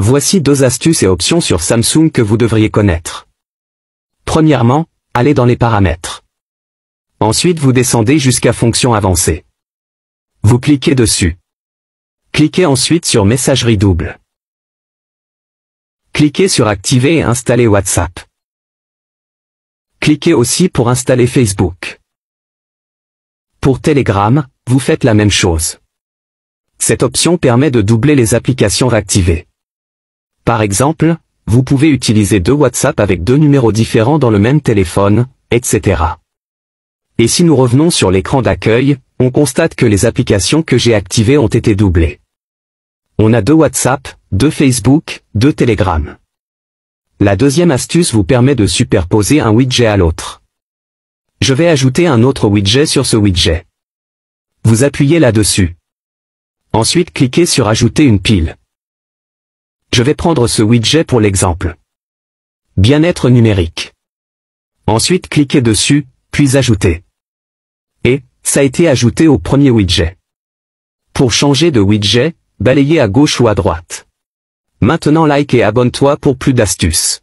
Voici deux astuces et options sur Samsung que vous devriez connaître. Premièrement, allez dans les paramètres. Ensuite vous descendez jusqu'à fonction avancée. Vous cliquez dessus. Cliquez ensuite sur messagerie double. Cliquez sur activer et installer WhatsApp. Cliquez aussi pour installer Facebook. Pour Telegram, vous faites la même chose. Cette option permet de doubler les applications réactivées. Par exemple, vous pouvez utiliser deux WhatsApp avec deux numéros différents dans le même téléphone, etc. Et si nous revenons sur l'écran d'accueil, on constate que les applications que j'ai activées ont été doublées. On a deux WhatsApp, deux Facebook, deux Telegram. La deuxième astuce vous permet de superposer un widget à l'autre. Je vais ajouter un autre widget sur ce widget. Vous appuyez là-dessus. Ensuite cliquez sur Ajouter une pile. Je vais prendre ce widget pour l'exemple. Bien-être numérique. Ensuite cliquez dessus, puis ajouter. Et, ça a été ajouté au premier widget. Pour changer de widget, balayez à gauche ou à droite. Maintenant like et abonne-toi pour plus d'astuces.